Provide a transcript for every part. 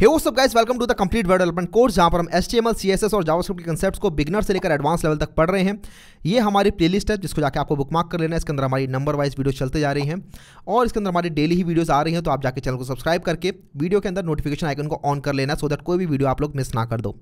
हे वो up guys welcome to the complete web development course जहां पर हम H T M L C S S और JavaScript के कंसेप्ट को बिगनर से लेकर एडवांस लेवल तक पढ़ रहे हैं ये हमारी प्लेलिस्ट है जिसको जाकर आपको बुक मार्क कर लेना है इसके अंदर हमारी नंबर वाइज वीडियो चलते जा रही हैं और इसके अंदर हमारी डेली ही वीडियोज आ रही हैं तो आप जाकर चैनल को सब्सक्राइब करके वीडियो के अंदर नोटिफिकेशन आइकन को ऑन कर लेना सो दैट कोई भी वीडियो आप लोग मिस ना कर दो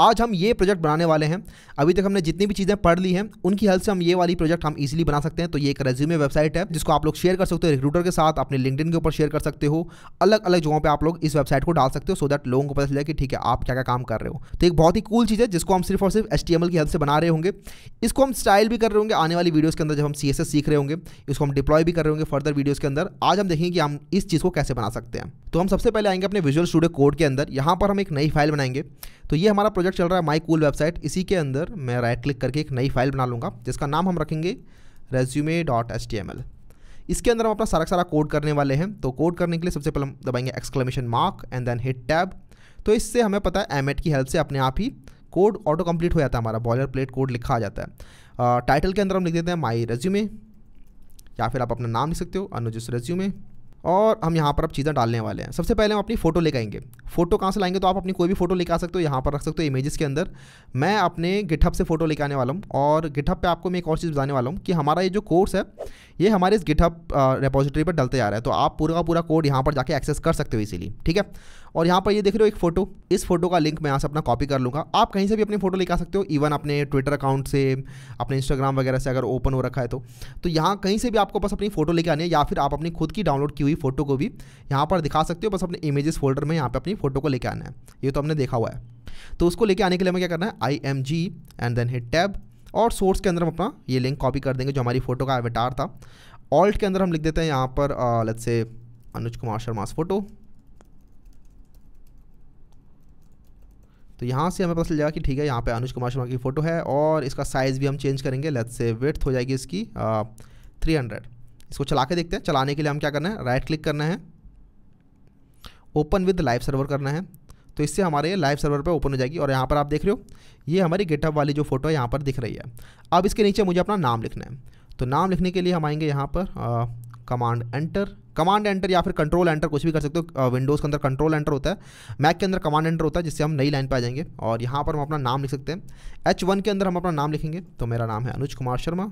आज हम ये प्रोजेक्ट बनाने वाले हैं अभी तक हमने जितनी भी चीज़ें पढ़ ली हैं उनकी हेल्प से हम ये वाली प्रोजेक्ट हम इजीली बना सकते हैं तो ये एक रेज्यूमे वेबसाइट है जिसको आप लोग शेयर कर सकते हो रिक्रूटर के साथ अपने लिंकडिन के ऊपर शेयर कर सकते हो अलग अलग जगहों पर आप लोग इस वेबसाइट को डाल सकते हो सो दैट लोगों को पता चले कि ठीक है आप क्या क्या काम कर रहे हो तो एक बहुत ही कूल चीज़ है जिसको हम सिर्फ और सिर्फ एस की हेल्प से बना रहे होंगे इसको हम स्टाइल भी कर रहे होंगे आने वाली वीडियोज़ के अंदर जब हम सी सीख रहे होंगे इसको हम डिप्लॉय भी कर रहे होंगे फर्दर वीडियोज़ के अंदर आज हम देखेंगे कि हम इस चीज़ को कैसे बना सकते हैं तो हम सबसे पहले आएंगे अपने विजुअल स्टूडियो कोड के अंदर यहाँ पर हम एक नई फाइल बनाएंगे तो ये हमारा प्रोजेक्ट प्रोजेक्ट चल रहा है माई कूल वेबसाइट इसी के अंदर मैं राइट क्लिक करके एक नई फाइल बना लूँगा जिसका नाम हम रखेंगे resume dot H T M L इसके अंदर हम अपना सारा सारा कोड करने वाले हैं तो कोड करने के लिए सबसे पहले हम दबाएंगे exclamation mark and then hit tab तो इससे हमें पता है एम की हेल्प से अपने आप ही कोड ऑटो कंप्लीट हो जाता है हमारा बॉयलर प्लेट कोड लिखा आ जाता है टाइटल के अंदर हम लिख देते हैं माई रेज्यूमे या फिर आप अपना नाम लिख सकते हो अनुजिस रेज्यूमे और हम यहाँ पर अब चीज़ें डालने वाले हैं सबसे पहले हम अपनी फ़ोटो लेकर आएंगे फ़ोटो कहाँ से लाएंगे तो आप अपनी कोई भी फ़ोटो लेकर आ सकते हो यहाँ पर रख सकते हो इमेजेस के अंदर मैं अपने गिटहब से फ़ोटो लेकर आने वाला हूँ और गिटहब पे आपको मैं एक और चीज़ बताने वाला हूँ कि हमारा ये जो कोर्स है ये हमारे इस गिटअप रेपोजिटरी पर डलते जा रहा है तो आप पूरा का पूरा कोड यहाँ पर जाके एक्सेस कर सकते हो इसीलिए ठीक है और यहाँ पर ये देख रहे हो एक फोटो इस फोटो का लिंक मैं यहाँ से अपना कॉपी कर लूँगा आप कहीं से भी अपनी फोटो लिखा सकते हो इवन अपने ट्विटर अकाउंट से अपने इंस्टाग्राम वगैरह से अगर ओपन हो रखा है तो तो यहाँ कहीं से भी आपको बस अपनी फोटो लेके आनी है या फिर आप अपनी खुद की डाउनलोड की हुई फोटो को भी यहाँ पर दिखा सकते हो बस अपने इमेजेस फोल्डर में यहाँ पर अपनी फोटो को लेकर आना है ये तो हमने देखा हुआ है तो उसको लेके आने के लिए हमें क्या करना है I M G and then hit tab और सोर्स के अंदर हम अपना ये लिंक कॉपी कर देंगे जो हमारी फ़ोटो का एवेटार था ऑल्ट के अंदर हम लिख देते हैं यहाँ पर लत uh, से अनुज कुमार शर्मास फ़ोटो तो यहाँ से हमें पता चल जाएगा कि ठीक है यहाँ पे अनुज कुमार शर्मा की फ़ोटो है और इसका साइज़ भी हम चेंज करेंगे लेट से वेथ हो जाएगी इसकी थ्री uh, हंड्रेड इसको चला के देखते हैं चलाने के लिए हम क्या करना है राइट क्लिक करना है ओपन विद लाइव सर्वर करना है तो इससे हमारे लाइव सर्वर पर ओपन हो जाएगी और यहाँ पर आप देख रहे हो ये हमारी गेटअप वाली जो फोटो है यहाँ पर दिख रही है अब इसके नीचे मुझे अपना नाम लिखना है तो नाम लिखने के लिए हम आएंगे यहाँ पर कमांड एंटर कमांड एंटर या फिर कंट्रोल एंटर कुछ भी कर सकते हो विंडोज़ के अंदर कंट्रोल एंटर होता है मैक के अंदर कमांड एंटर होता है जिससे हम नई लाइन पर आ जाएंगे और यहाँ पर हम अपना नाम लिख सकते हैं एच वन के अंदर हम अपना नाम लिखेंगे तो मेरा नाम है अनुज कुमार शर्मा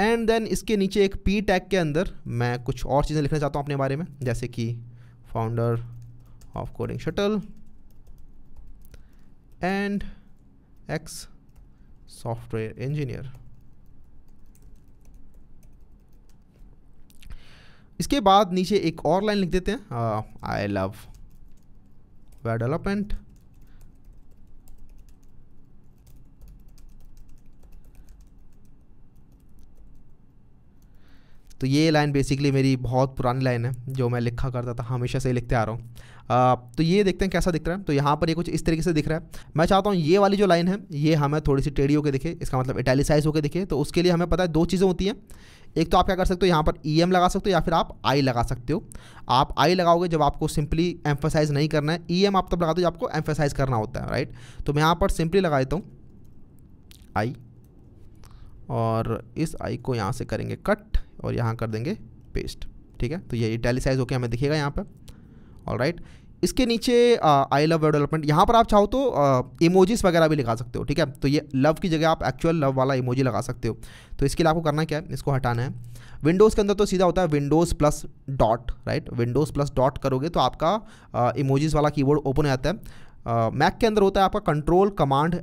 एंड देन इसके नीचे एक पी टैग के अंदर मैं कुछ और चीज़ें लिखना चाहता हूँ अपने बारे में जैसे कि founder of coding shuttle and X software engineer इसके बाद नीचे एक और लाइन लिख देते हैं आई लव वेब डेवलपमेंट तो ये लाइन बेसिकली मेरी बहुत पुरानी लाइन है जो मैं लिखा करता था हमेशा से लिखते आ रहा हूँ तो ये देखते हैं कैसा दिख रहा है तो यहाँ पर ये कुछ इस तरीके से दिख रहा है मैं चाहता हूँ ये वाली जो लाइन है ये हमें थोड़ी सी टेढ़ी होकर दिखे इसका मतलब इटैलीसाइज होकर दिखे तो उसके लिए हमें पता है दो चीज़ें होती हैं एक तो आप क्या कर सकते हो यहाँ पर ई एम लगा सकते हो या फिर आप आई लगा सकते हो आप आई लगाओगे जब आपको सिंपली एम्फोसाइज नहीं करना है ई एम आप तब लगा दो जब आपको एम्फोसाइज करना होता है राइट तो मैं यहाँ पर सिंपली लगा देता हूँ आई और इस आई को यहाँ से करेंगे कट और यहाँ कर देंगे पेस्ट ठीक है तो ये साइज होकर हमें दिखेगा यहाँ पर ऑल राइट इसके नीचे आई लव वेब डेवलपमेंट यहाँ पर आप चाहो तो इमोजीज वगैरह भी लगा सकते हो ठीक है तो ये लव की जगह आप एक्चुअल लव वाला इमोजी लगा सकते हो तो इसके लिए आपको करना क्या है इसको हटाना है विंडोज़ के अंदर तो सीधा होता है Windows plus dot right Windows plus dot करोगे तो आपका इमोजीज वाला कीबोर्ड ओपन हो जाता है मैक uh, के अंदर होता है आपका control command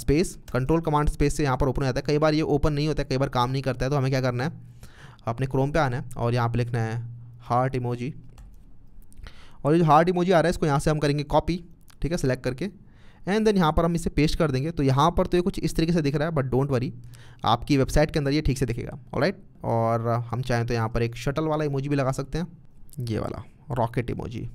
space control command space से यहाँ पर ओपन हो जाता है कई बार ये ओपन नहीं होता है कई बार काम नहीं करता है तो हमें क्या करना है अपने क्रोम पे आना है और यहाँ पे लिखना है हार्ट इमोजी और ये जो हार्ट इमोजी आ रहा है इसको यहाँ से हम करेंगे कॉपी ठीक है सेलेक्ट करके एंड देन यहाँ पर हम इसे पेस्ट कर देंगे तो यहाँ पर तो ये कुछ इस तरीके से दिख रहा है बट डोंट वरी आपकी वेबसाइट के अंदर ये ठीक से दिखेगा राइट और हम चाहें तो यहाँ पर एक शटल वाला इमोजी भी लगा सकते हैं ये वाला रॉकेट इमोजी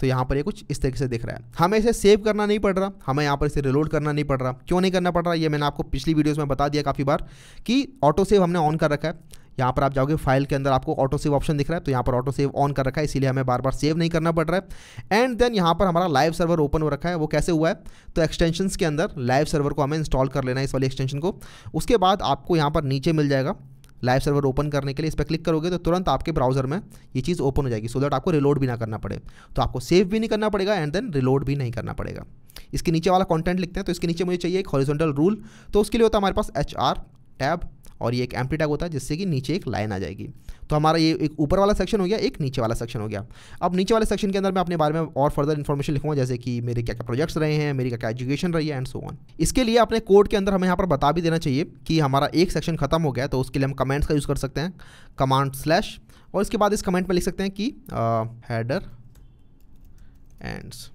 तो यहाँ पर ये कुछ इस तरीके से दिख रहा है हमें इसे सेव करना नहीं पड़ रहा हमें यहाँ पर इसे रिलोड करना नहीं पड़ रहा क्यों नहीं करना पड़ रहा ये मैंने आपको पिछली वीडियोज़ में बता दिया काफ़ी बार कि ऑटो सेव हमने ऑन कर रखा है यहाँ पर आप जाओगे फाइल के अंदर आपको ऑटो सेव ऑप्शन दिख रहा है तो यहाँ पर ऑटो सेव ऑन कर रखा है इसीलिए हमें बार बार सेव नहीं करना पड़ रहा है एंड देन यहाँ पर हमारा लाइव सर्वर ओपन हो रखा है वो कैसे हुआ है तो एक्सटेंशंस के अंदर लाइव सर्वर को हमें इंस्टॉल कर लेना है इस वाली एक्सटेंशन को उसके बाद आपको यहाँ पर नीचे मिल जाएगा लाइव सर्वर ओपन करने के लिए इस पर क्लिक करोगे तो तुरंत आपके ब्राउजर में ये चीज़ ओपन हो जाएगी सो दैट आपको रिलोड भी ना करना पड़े तो आपको सेव भी नहीं करना पड़ेगा एंड देन रिलोड भी नहीं करना पड़ेगा इसके नीचे वाला कंटेंट लिखते हैं तो इसके नीचे मुझे चाहिए एक हॉरिजेंटल रूल तो उसके लिए होता है हमारे पास एच आर टैब और ये एक एम्प्टी टैग होता है जिससे कि नीचे एक लाइन आ जाएगी तो हमारा ये एक ऊपर वाला सेक्शन हो गया एक नीचे वाला सेक्शन हो गया अब नीचे वाले सेक्शन के अंदर मैं अपने बारे में और फर्दर इन्फॉर्मेशन लिखूंगा जैसे कि मेरे क्या क्या प्रोजेक्ट्स रहे हैं मेरी क्या क्या एजुकेशन रही है एंड सो ऑन इसके लिए अपने कोड के अंदर हमें यहाँ पर बता भी देना चाहिए कि हमारा एक सेक्शन खत्म हो गया तो उसके लिए हम कमेंट्स का यूज़ कर सकते हैं कमांड स्लैश और इसके बाद इस कमेंट में लिख सकते हैं कि हैडर एंड्स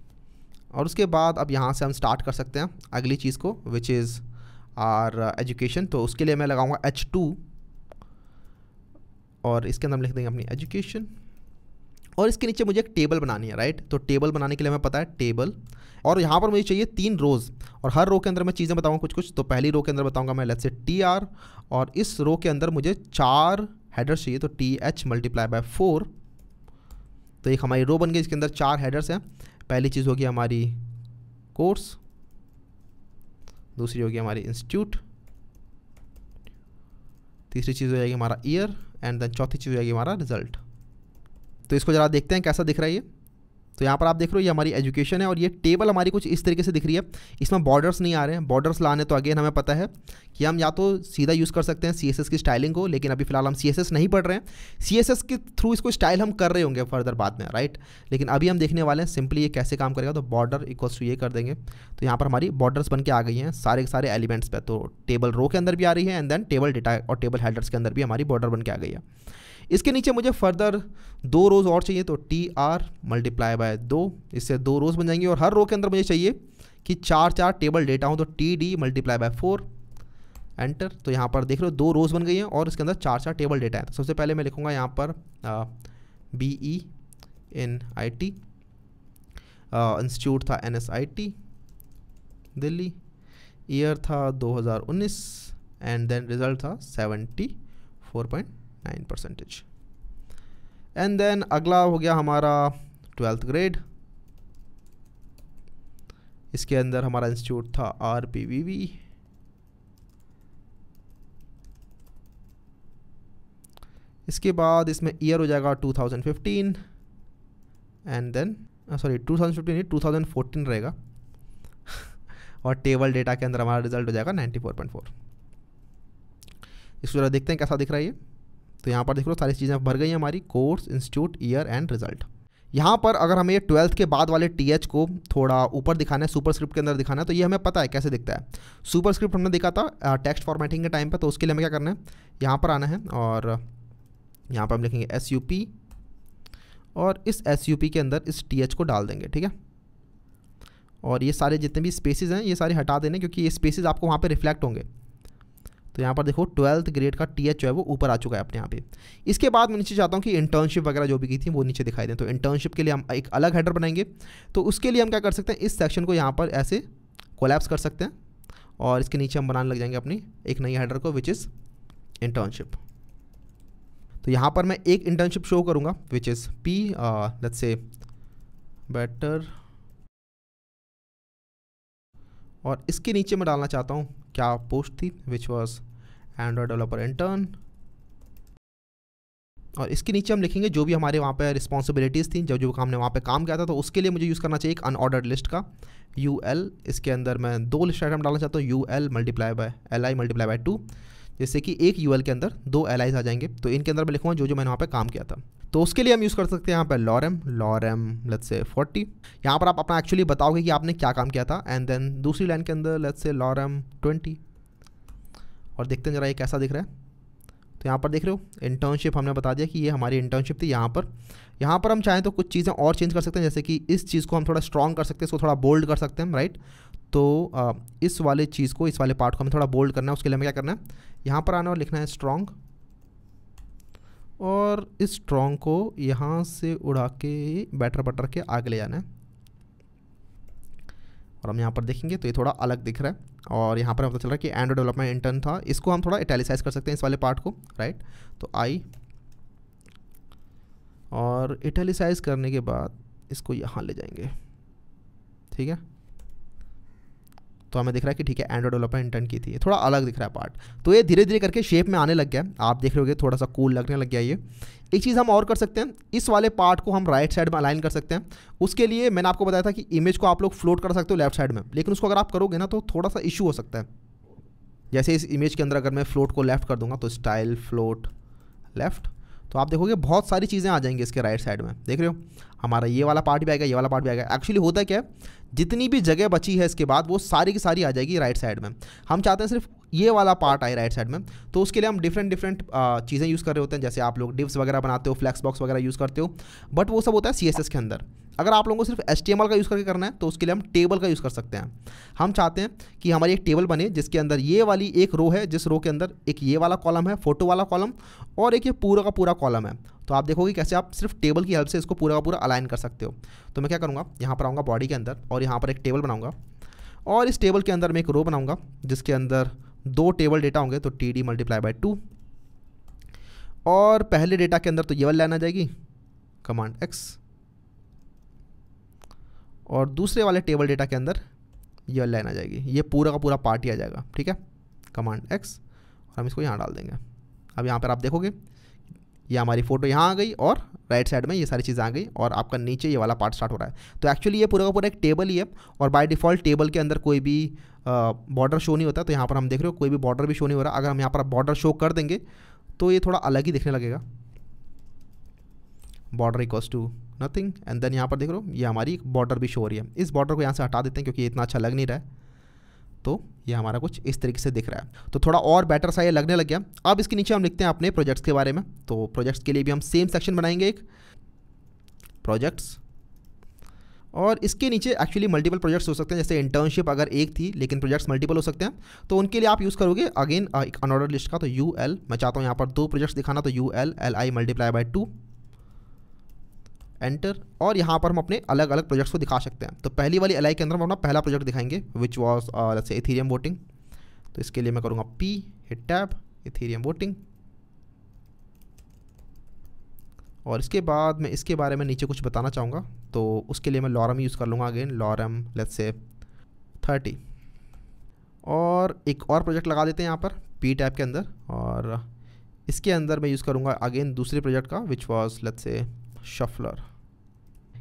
और उसके बाद अब यहाँ से हम स्टार्ट कर सकते हैं अगली चीज़ को विच इज़ आर एजुकेशन तो उसके लिए मैं लगाऊंगा एच टू और इसके अंदर हम लिख देंगे अपनी एजुकेशन और इसके नीचे मुझे एक टेबल बनानी है राइट तो टेबल बनाने के लिए हमें पता है टेबल और यहाँ पर मुझे चाहिए तीन रोज़ और हर रो के अंदर मैं चीज़ें बताऊँगा कुछ कुछ तो पहली रो के अंदर बताऊँगा मैं लेट से टी आर और इस रो के अंदर मुझे चार हेडर्स चाहिए तो T H multiply by four तो एक हमारी रो बन गई इसके अंदर चार हेडर्स हैं पहली चीज़ होगी हमारी कोर्स दूसरी होगी हमारी इंस्टीट्यूट तीसरी चीज़ हो जाएगी हमारा ईयर एंड देन चौथी चीज़ हो जाएगी हमारा रिजल्ट तो इसको ज़रा देखते हैं कैसा दिख रहा है ये तो यहाँ पर आप देख रहे हो ये हमारी एजुकेशन है और ये टेबल हमारी कुछ इस तरीके से दिख रही है इसमें बॉर्डर्स नहीं आ रहे हैं बॉर्डर्स लाने तो अगेन हमें पता है कि हम या तो सीधा यूज़ कर सकते हैं सी की स्टाइलिंग को लेकिन अभी फिलहाल हम सी नहीं पढ़ रहे हैं सी के थ्रू इसको स्टाइल हम कर रहे होंगे फर्दर बाद में राइट लेकिन अभी हम देखने वाले हैं सिंपली ये कैसे काम करेगा तो बॉर्डर इक्वल्स टू ये कर देंगे तो यहाँ पर हमारी बॉर्डर्स बन के आ गई हैं सारे सारे एलिमेंट्स पर तो टेबल रो के अंदर भी आ रही है एंड देन टेबल डेटा और टेबल हेल्डर्स के अंदर भी हमारी बॉर्डर बन के आ गई है इसके नीचे मुझे फर्दर दो रोज़ और चाहिए तो टी आर मल्टीप्लाई बाय दो इससे दो रोज़ बन जाएंगी और हर रो के अंदर मुझे चाहिए कि चार चार टेबल डेटा हो तो T D multiply by four enter तो यहाँ पर देख लो दो रोज़ बन गई हैं और इसके अंदर चार चार टेबल डेटा है तो सबसे पहले मैं लिखूँगा यहाँ पर B E N I T institute था N S I T Delhi year था 2019 एंड देन रिजल्ट था point nine percentage and then अगला हो गया हमारा ट्वेल्थ ग्रेड इसके अंदर हमारा इंस्टीट्यूट था आर पी वी वी इसके बाद इसमें ईयर हो जाएगा 2015 एंड देन सॉरी 2015 नहीं फोर्टीन रहेगा और टेबल डेटा के अंदर हमारा रिजल्ट हो जाएगा 94.4 इसको जरा देखते हैं कैसा दिख रहा है ये तो यहाँ पर देख लो सारी चीज़ें भर गई हमारी course institute year and result यहाँ पर अगर हमें ट्वेल्थ के बाद वाले टी एच को थोड़ा ऊपर दिखाना है सुपर स्क्रिप्ट के अंदर दिखाना है तो ये हमें पता है कैसे दिखता है सुपर स्क्रिप्ट हमने देखा था टेक्स्ट फॉर्मेटिंग के टाइम पर तो उसके लिए हमें क्या करना है यहाँ पर आना है और यहाँ पर हम लिखेंगे एस यू पी और इस एस यू पी के अंदर इस टी एच को डाल देंगे ठीक है और ये सारे जितने भी स्पेसिस हैं ये सारे हटा देने क्योंकि ये स्पेसिस आपको वहाँ पे रिफ्लेक्ट होंगे तो यहाँ पर देखो ट्वेल्थ ग्रेड का टी एच जो है वो ऊपर आ चुका है अपने यहाँ पे इसके बाद मैं नीचे चाहता हूँ कि इंटर्नशिप वगैरह जो भी की थी वो नीचे दिखाई दें तो इंटर्नशिप के लिए हम एक अलग हेडर बनाएंगे तो उसके लिए हम क्या कर सकते हैं इस सेक्शन को यहाँ पर ऐसे कोलैप्स कर सकते हैं और इसके नीचे हम बनाने लग जाएंगे अपनी एक नई हेडर को विच इज़ इंटर्नशिप तो यहाँ पर मैं एक इंटर्नशिप शो करूँगा which is P let's say better और इसके नीचे मैं डालना चाहता हूँ क्या पोस्ट थी which was android developer intern और इसके नीचे हम लिखेंगे जो भी हमारे वहाँ पे रिस्पॉन्सिबिलिटीज़ थी जब जो हमने वहाँ पे काम किया था तो उसके लिए मुझे यूज़ करना चाहिए एक अनऑर्डर्ड लिस्ट का यू एल इसके अंदर मैं दो लिस्ट आइटम डालना चाहता हूँ U L multiply by L I multiply by two जैसे कि एक यू एल के अंदर दो एल आईज आ जाएंगे तो इनके अंदर मैं लिखूँगा जो जो मैंने वहाँ पर काम किया था तो उसके लिए हम यूज़ कर सकते हैं यहाँ पर लॉरम लॉरम लेट्स से 40 यहाँ पर आप अपना एक्चुअली बताओगे कि आपने क्या काम किया था एंड देन दूसरी लाइन के अंदर लेट्स से लॉरम 20 और देखते हैं जरा ये कैसा दिख रहा है तो यहाँ पर देख रहे हो इंटर्नशिप हमने बता दिया कि ये हमारी इंटर्नशिप थी यहाँ पर यहाँ पर हम चाहें तो कुछ चीज़ें और चेंज कर सकते हैं जैसे कि इस चीज़ को हम थोड़ा स्ट्रॉन्ग कर सकते हैं इसको थोड़ा बोल्ड कर सकते हैं राइट तो इस वाले चीज़ को इस वाले पार्ट को हमें थोड़ा बोल्ड करना है उसके लिए हमें क्या करना है यहाँ पर आना और लिखना है स्ट्रॉन्ग और इस स्ट्रॉन्ग को यहाँ से उड़ा के बैटर बटर के आगे ले जाना है और हम यहाँ पर देखेंगे तो ये थोड़ा अलग दिख रहा है और यहाँ पर पता चल रहा है कि एंड्रॉइड डेवलपमेंट इंटर्न था इसको हम थोड़ा इटैलिसाइज कर सकते हैं इस वाले पार्ट को राइट तो आई और इटैलिसाइज करने के बाद इसको यहाँ ले जाएंगे ठीक है तो हमें दिख रहा है कि ठीक है एंड्रॉइड डेवलपर इंटर्न की थी थोड़ा अलग दिख रहा है पार्ट तो ये धीरे धीरे करके शेप में आने लग गया आप देख रहे हो थोड़ा सा कूल लगने लग गया ये एक चीज़ हम और कर सकते हैं इस वाले पार्ट को हम राइट साइड में अलाइन कर सकते हैं उसके लिए मैंने आपको बताया था कि इमेज को आप लोग फ्लोट कर सकते हो लेफ्ट साइड में लेकिन उसको अगर आप करोगे ना तो थोड़ा सा इशू हो सकता है जैसे इस इमेज के अंदर अगर मैं फ्लोट को लेफ्ट कर दूंगा तो स्टाइल फ्लोट लेफ्ट तो आप देखोगे बहुत सारी चीज़ें आ जाएंगी इसके राइट साइड में देख रहे हो हमारा ये वाला पार्ट भी आएगा ये वाला पार्ट भी आएगा एक्चुअली होता क्या है जितनी भी जगह बची है इसके बाद वो सारी की सारी आ जाएगी राइट साइड में हम चाहते हैं सिर्फ ये वाला पार्ट आए राइट साइड में तो उसके लिए हम डिफरेंट डिफरेंट चीज़ें यूज़ कर रहे होते हैं जैसे आप लोग डिप्स वगैरह बनाते हो फ्लैक्स बॉक्स वगैरह यूज़ करते हो बट वो सब होता है सी के अंदर अगर आप लोगों को सिर्फ एच का यूज़ करके करना है तो उसके लिए हम टेबल का यूज़ कर सकते हैं हम चाहते हैं कि हमारी एक टेबल बने जिसके अंदर ये वाली एक रो है जिस रो के अंदर एक ये वाला कॉलम है फोटो वाला कॉलम और एक ये पूरा का पूरा कॉलम है तो आप देखोगे कैसे आप सिर्फ टेबल की हेल्प से इसको पूरा का पूरा अलाइन कर सकते हो तो मैं क्या करूँगा यहाँ पर आऊँगा बॉडी के अंदर और यहाँ पर एक टेबल बनाऊँगा और इस टेबल के अंदर मैं एक रो बनाऊँगा जिसके अंदर दो टेबल डेटा होंगे तो T D multiply by two और पहले डेटा के अंदर तो ये वाली लाइन आ जाएगी कमांड एक्स और दूसरे वाले टेबल डेटा के अंदर ये वाली लाइन आ जाएगी ये पूरा का पूरा पार्ट ही आ जाएगा ठीक है कमांड एक्स और हम इसको यहाँ डाल देंगे अब यहाँ पर आप देखोगे ये हमारी फ़ोटो यहाँ आ गई और राइट साइड में ये सारी चीज़ें आ गई और आपका नीचे ये वाला पार्ट स्टार्ट हो रहा है तो एक्चुअली ये पूरा का पूरा एक टेबल ही है और बाय डिफ़ॉल्ट टेबल के अंदर कोई भी बॉर्डर शो नहीं होता तो यहाँ पर हम देख रहे हो कोई भी बॉर्डर भी शो नहीं हो रहा अगर हम यहाँ पर बॉर्डर शो कर देंगे तो ये थोड़ा अलग ही दिखने लगेगा border equals to nothing and then यहाँ पर देख रहे हो ये हमारी बॉर्डर भी शो हो रही है इस बॉर्डर को यहाँ से हटा देते हैं क्योंकि इतना अच्छा लग नहीं रहा है तो ये हमारा कुछ इस तरीके से दिख रहा है तो थोड़ा और बेटर सा ये लगने लग गया अब इसके नीचे हम लिखते हैं अपने प्रोजेक्ट्स के बारे में तो प्रोजेक्ट्स के लिए भी हम सेम सेक्शन बनाएंगे एक प्रोजेक्ट्स और इसके नीचे एक्चुअली मल्टीपल प्रोजेक्ट्स हो सकते हैं जैसे इंटर्नशिप अगर एक थी लेकिन प्रोजेक्ट्स मल्टीपल हो सकते हैं तो उनके लिए आप यूज़ करोगे अगेन एक अनऑर्डर लिस्ट का तो यू एल मैं चाहता हूँ यहाँ पर दो प्रोजेक्ट्स दिखाना तो U L L I multiply by two enter और यहाँ पर हम अपने अलग अलग प्रोजेक्ट्स को दिखा सकते हैं तो पहली वाली अलाई के अंदर हम अपना पहला प्रोजेक्ट दिखाएंगे विच वॉज जैसे इथीरियम वोटिंग तो इसके लिए मैं करूँगा P hit tab Ethereum voting और इसके बाद मैं इसके बारे में नीचे कुछ बताना चाहूँगा तो उसके लिए मैं लॉरम यूज़ कर लूँगा again lorem let's say thirty और एक और प्रोजेक्ट लगा देते हैं यहाँ पर पी टैब के अंदर और इसके अंदर मैं यूज़ करूँगा अगेन दूसरे प्रोजेक्ट का विच वॉज लेट्स से शफलर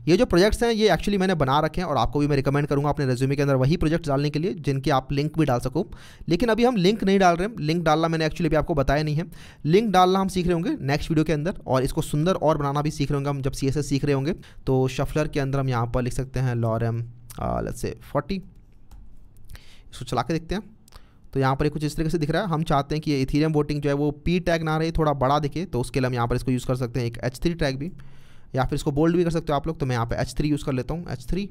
ये जो प्रोजेक्ट्स हैं ये एक्चुअली मैंने बना रखे हैं और आपको भी मैं रिकमेंड करूँगा अपने रेज्यूमे के अंदर वही प्रोजेक्ट डालने के लिए जिनके आप लिंक भी डाल सकूँ लेकिन अभी हम लिंक नहीं डाल रहे हैं लिंक डालना मैंने एक्चुअली भी आपको बताया नहीं है लिंक डालना हम सीख रहे होंगे नेक्स्ट वीडियो के अंदर और इसको सुंदर और बनाना भी सीख रहे होंगे हम जब सी सीख रहे होंगे तो शफलर के अंदर हम यहाँ पर लिख सकते हैं लॉरम से फोर्टी इसको चला के देखते हैं तो यहाँ पर कुछ इस तरीके से दिख रहा है हम चाहते हैं कि ये इथीरियम वोटिंग जो है वो पी टैग ना रहे थोड़ा बड़ा दिखे तो उसके लिए हम यहाँ पर इसको यूज़ कर सकते हैं एक एच थ्री टैग भी या फिर इसको बोल्ड भी कर सकते हो आप लोग तो मैं यहाँ पे H3 यूज़ कर लेता हूँ H3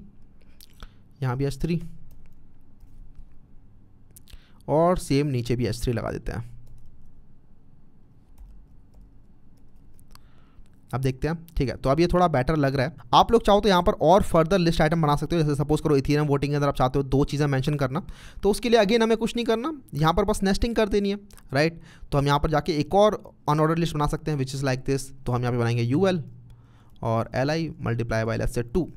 यहाँ भी H3 और सेम नीचे भी H3 लगा देते हैं अब देखते हैं ठीक है तो अब ये थोड़ा बेटर लग रहा है आप लोग चाहो तो यहाँ पर और फर्दर लिस्ट आइटम बना सकते हो जैसे सपोज करो इथेरियम वोटिंग के अंदर आप चाहते हो दो चीज़ें मेंशन करना तो उसके लिए अगेन हमें कुछ नहीं करना यहाँ पर बस नेस्टिंग कर देनी है राइट तो हम यहाँ पर जाके एक और अनऑर्डर लिस्ट बना सकते हैं विच इज़ लाइक दिस तो हम यहाँ पर बनाएंगे यू एल और L I multiply by let's say two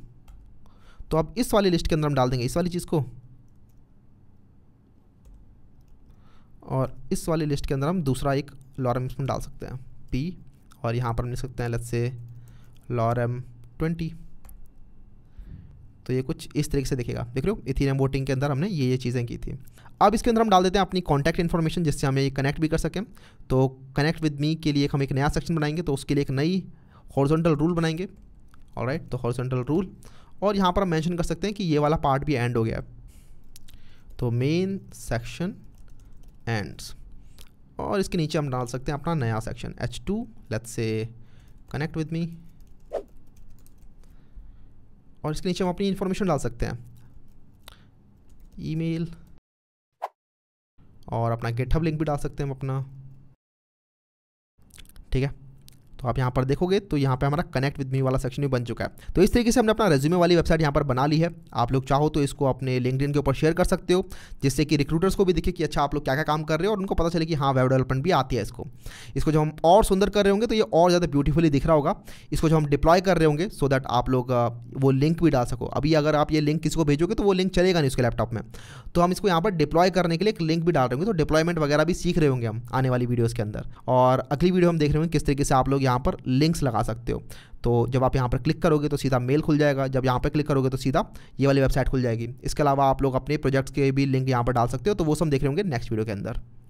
तो अब इस वाली लिस्ट के अंदर हम डाल देंगे इस वाली चीज़ को और इस वाली लिस्ट के अंदर हम दूसरा एक लॉरम इसमें डाल सकते हैं पी और यहाँ पर हम लिख सकते हैं लेट से लॉरम ट्वेंटी तो ये कुछ इस तरीके से देखेगा देख रहे हो इथीरियम वोटिंग के अंदर हमने ये ये चीज़ें की थी अब इसके अंदर हम डाल देते हैं अपनी कॉन्टैक्ट इन्फॉर्मेशन जिससे हमें ये कनेक्ट भी कर सकें तो कनेक्ट विद मी के लिए हम एक नया सेक्शन बनाएंगे तो उसके लिए एक नई हॉरिजॉन्टल रूल बनाएंगे और राइट तो हॉरिजॉन्टल रूल और यहाँ पर हम मैंशन कर सकते हैं कि ये वाला पार्ट भी एंड हो गया है तो मेन सेक्शन एंड्स और इसके नीचे हम डाल सकते हैं अपना नया section H two let's say connect with me और इसके नीचे हम अपनी इन्फॉर्मेशन डाल सकते हैं ईमेल और अपना गेटअप लिंक भी डाल सकते हैं हम अपना ठीक है तो आप यहाँ पर देखोगे तो यहाँ पर हमारा कनेक्ट विद मी वाला सेक्शन भी बन चुका है तो इस तरीके से हमने अपना रेज्यूमे वाली वेबसाइट यहाँ पर बना ली है आप लोग चाहो तो इसको अपने लिंकडिन के ऊपर शेयर कर सकते हो जिससे कि रिक्रूटर्स को भी दिखे कि अच्छा आप लोग क्या क्या काम कर रहे हो और उनको पता चले कि हाँ वेब डेवलपमेंट भी आती है इसको इसको जब हम और सुंदर कर रहे होंगे तो ये और ज़्यादा ब्यूटीफुली दिख रहा होगा इसको जब हम डिप्लॉय कर रहे होंगे सो दैट आप लोग वो लिंक भी डाल सको अभी अगर आप ये लिंक किसी को भेजोगे तो वो लिंक चलेगा नहीं उसके लैपटॉप में तो हम इसको यहाँ पर डिप्लॉय करने के लिए एक लिंक भी डाल रहे होंगे तो डिप्लॉयमेंट वगैरह भी सीख रहे होंगे हम आने वाली वीडियोज़ के अंदर और अगली वीडियो हम देख रहे होंगे किस तरीके से आप लोग यहाँ यहाँ पर लिंक्स लगा सकते हो तो जब आप यहाँ पर क्लिक करोगे तो सीधा मेल खुल जाएगा जब यहाँ पर क्लिक करोगे तो सीधा ये वाली वेबसाइट खुल जाएगी इसके अलावा आप लोग अपने प्रोजेक्ट्स के भी लिंक यहाँ पर डाल सकते हो तो वो सब देख रहे होंगे नेक्स्ट वीडियो के अंदर